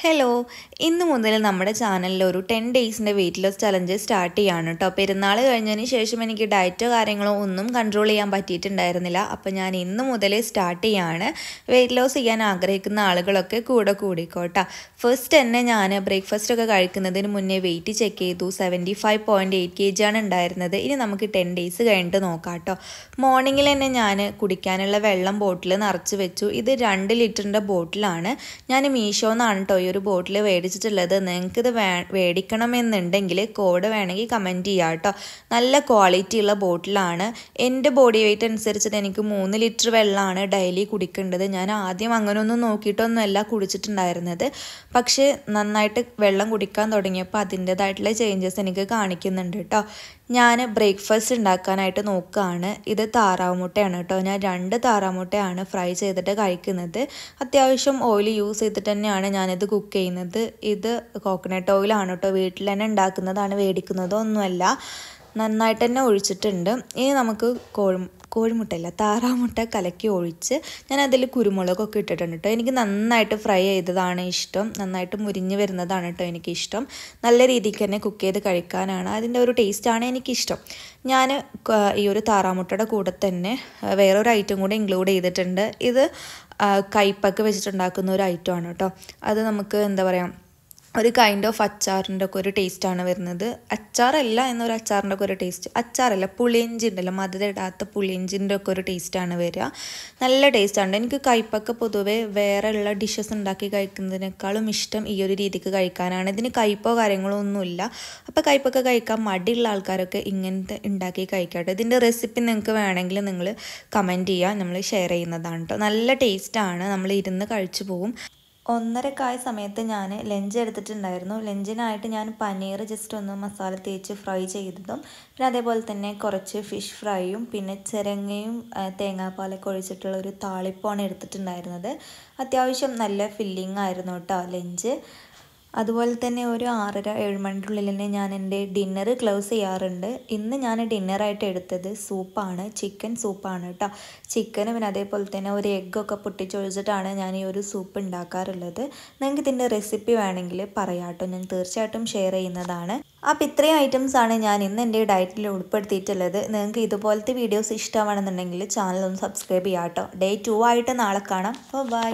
hello ഇന്ന് മുതൽ നമ്മുടെ ചാനലിൽ ഒരു ടെൻ ഡേയ്സിൻ്റെ വെയിറ്റ് ലോസ് ചലഞ്ച് സ്റ്റാർട്ട് ചെയ്യാണ് കേട്ടോ പെരുന്നാൾ കഴിഞ്ഞതിന് ശേഷം എനിക്ക് ഡയറ്റോ കാര്യങ്ങളോ ഒന്നും കൺട്രോൾ ചെയ്യാൻ പറ്റിയിട്ടുണ്ടായിരുന്നില്ല അപ്പോൾ ഞാൻ ഇന്ന് മുതൽ സ്റ്റാർട്ട് ചെയ്യാണ് വെയിറ്റ് ലോസ് ചെയ്യാൻ ആഗ്രഹിക്കുന്ന ആളുകളൊക്കെ കൂടെ കൂടിക്കോട്ടെ ഫസ്റ്റ് തന്നെ ഞാൻ ബ്രേക്ക്ഫാസ്റ്റ് ഒക്കെ കഴിക്കുന്നതിന് മുന്നേ വെയിറ്റ് ചെക്ക് ചെയ്തു seventy five point eight K ആണ് ഉണ്ടായിരുന്നത് ഇനി നമുക്ക് ടെൻ ഡേയ്സ് കഴിഞ്ഞിട്ട് നോക്കാം കേട്ടോ മോർണിംഗിൽ തന്നെ ഞാൻ കുടിക്കാനുള്ള വെള്ളം ബോട്ടിൽ നിറച്ച് വെച്ചു ഇത് രണ്ട് ലിറ്ററിൻ്റെ ബോട്ടിലാണ് ഞാൻ മീഷോ എന്നാണ് കേട്ടോ ഈ ഒരു ബോട്ടിൽ മേടിച്ചിട്ടുള്ളത് നിങ്ങൾക്കിത് വേ മേടിക്കണമെന്നുണ്ടെങ്കിൽ കോഡ് വേണമെങ്കിൽ കമൻറ്റ് ചെയ്യാം കേട്ടോ നല്ല ക്വാളിറ്റി ഉള്ള ബോട്ടിലാണ് എൻ്റെ ബോഡി വെയിറ്റ് അനുസരിച്ചിട്ട് എനിക്ക് മൂന്ന് ലിറ്റർ വെള്ളമാണ് ഡെയിലി കുടിക്കേണ്ടത് ഞാൻ ആദ്യം അങ്ങനെയൊന്നും നോക്കിയിട്ടൊന്നുമല്ല കുടിച്ചിട്ടുണ്ടായിരുന്നത് പക്ഷേ നന്നായിട്ട് വെള്ളം കുടിക്കാൻ തുടങ്ങിയപ്പോൾ അതിൻ്റേതായിട്ടുള്ള ചേഞ്ചസ് എനിക്ക് കാണിക്കുന്നുണ്ട് കേട്ടോ ഞാൻ ബ്രേക്ക്ഫാസ്റ്റ് ഉണ്ടാക്കാനായിട്ട് നോക്കുകയാണ് ഇത് താറാവ് കേട്ടോ ഞാൻ രണ്ട് താറാമുട്ടയാണ് ഫ്രൈ ചെയ്തിട്ട് കഴിക്കുന്നത് അത്യാവശ്യം ഓയിൽ യൂസ് ചെയ്തിട്ട് തന്നെയാണ് ഞാനിത് കുക്ക് ചെയ്യുന്നത് ഇത് കോക്കനട്ട് ഓയിലാണ് കേട്ടോ വീട്ടിൽ തന്നെ ഉണ്ടാക്കുന്നതാണ് മേടിക്കുന്നതോ ഒന്നുമല്ല നന്നായിട്ട് തന്നെ ഒഴിച്ചിട്ടുണ്ട് ഇനി നമുക്ക് കോഴി കോഴിമുട്ടയില്ല താറാമുട്ട കലക്കി ഒഴിച്ച് ഞാൻ അതിൽ കുരുമുളകൊക്കെ ഇട്ടിട്ടുണ്ട് കേട്ടോ എനിക്ക് നന്നായിട്ട് ഫ്രൈ ചെയ്തതാണ് ഇഷ്ടം നന്നായിട്ട് മുരിഞ്ഞ് വരുന്നതാണ് കേട്ടോ എനിക്കിഷ്ടം നല്ല രീതിക്ക് തന്നെ കുക്ക് ചെയ്ത് കഴിക്കാനാണ് അതിൻ്റെ ഒരു ടേസ്റ്റാണ് എനിക്കിഷ്ടം ഞാൻ ഈ ഒരു താറാമുട്ടയുടെ കൂടെ തന്നെ വേറൊരു ഐറ്റം കൂടെ ഇൻക്ലൂഡ് ചെയ്തിട്ടുണ്ട് ഇത് കൈപ്പൊക്കെ വെച്ചിട്ടുണ്ടാക്കുന്ന ഒരു ഐറ്റമാണ് കേട്ടോ അത് നമുക്ക് എന്താ പറയുക ഒരു കൈൻഡ് ഓഫ് അച്ചാറിൻ്റെ ഒക്കെ ഒരു ടേസ്റ്റാണ് വരുന്നത് അച്ചാറല്ല എന്നൊരു അച്ചാറിൻ്റെ ഒക്കെ ഒരു ടേസ്റ്റ് അച്ചാറല്ല പുളിയിഞ്ചി ഉണ്ടല്ലോ മധുര ഇടാത്ത പുളിയിഞ്ചിൻ്റെ ഒക്കെ ഒരു ടേസ്റ്റാണ് വരിക നല്ല ടേസ്റ്റാണ് എനിക്ക് കയ്പ്പൊക്കെ പൊതുവെ വേറെ ഉള്ള ഡിഷസ് ഉണ്ടാക്കി കഴിക്കുന്നതിനേക്കാളും ഇഷ്ടം ഈ ഒരു രീതിക്ക് കഴിക്കാനാണ് ഇതിന് കയ്പ്പോ കാര്യങ്ങളോ ഒന്നുമില്ല അപ്പോൾ കയ്പ്പൊക്കെ കഴിക്കാൻ മടിയുള്ള ആൾക്കാരൊക്കെ ഇങ്ങനത്തെ ഉണ്ടാക്കി കഴിക്കട്ടെ ഇതിൻ്റെ റെസിപ്പി നിങ്ങൾക്ക് വേണമെങ്കിൽ നിങ്ങൾ കമൻറ്റ് ചെയ്യുക നമ്മൾ ഷെയർ ചെയ്യുന്നതാണ് കേട്ടോ നല്ല ടേസ്റ്റാണ് നമ്മൾ ഇരുന്ന് കഴിച്ചു പോകും ഒന്നരക്കായ സമയത്ത് ഞാൻ ലഞ്ച് എടുത്തിട്ടുണ്ടായിരുന്നു ലഞ്ചിനായിട്ട് ഞാൻ പനീർ ജസ്റ്റ് ഒന്ന് മസാല തേച്ച് ഫ്രൈ ചെയ്തതും പിന്നെ അതേപോലെ തന്നെ കുറച്ച് ഫിഷ് ഫ്രൈയും പിന്നെ ചിരങ്ങയും തേങ്ങാപ്പാലൊക്കെ ഒഴിച്ചിട്ടുള്ള ഒരു താളിപ്പാണ് എടുത്തിട്ടുണ്ടായിരുന്നത് അത്യാവശ്യം നല്ല ഫില്ലിംഗ് ആയിരുന്നു കേട്ടോ ലഞ്ച് അതുപോലെ തന്നെ ഒരു ആറര ഏഴ് മണിക്കുള്ളിൽ തന്നെ ഞാൻ എൻ്റെ ഡിന്നർ ക്ലോസ് ചെയ്യാറുണ്ട് ഇന്ന് ഞാൻ ഡിന്നറായിട്ട് എടുത്തത് സൂപ്പാണ് ചിക്കൻ സൂപ്പാണ് കേട്ടോ ചിക്കനും പിന്നെ അതേപോലെ തന്നെ ഒരു എഗ്ഗൊക്കെ പൊട്ടിച്ചൊഴിച്ചിട്ടാണ് ഞാൻ ഈ ഒരു സൂപ്പ് ഉണ്ടാക്കാറുള്ളത് നിങ്ങൾക്ക് ഇതിൻ്റെ റെസിപ്പി വേണമെങ്കിൽ പറയാം കേട്ടോ ഞാൻ തീർച്ചയായിട്ടും ഷെയർ ചെയ്യുന്നതാണ് അപ്പോൾ ഇത്രയും ഐറ്റംസ് ആണ് ഞാൻ ഇന്ന് എൻ്റെ ഡയറ്റിൽ ഉൾപ്പെടുത്തിയിട്ടുള്ളത് നിങ്ങൾക്ക് ഇതുപോലത്തെ വീഡിയോസ് ഇഷ്ടമാണെന്നുണ്ടെങ്കിൽ ചാനൽ ഒന്ന് സബ്സ്ക്രൈബ് ചെയ്യാം കേട്ടോ ഡേ ടു ആയിട്ട് നാളെ കാണാം ബൈ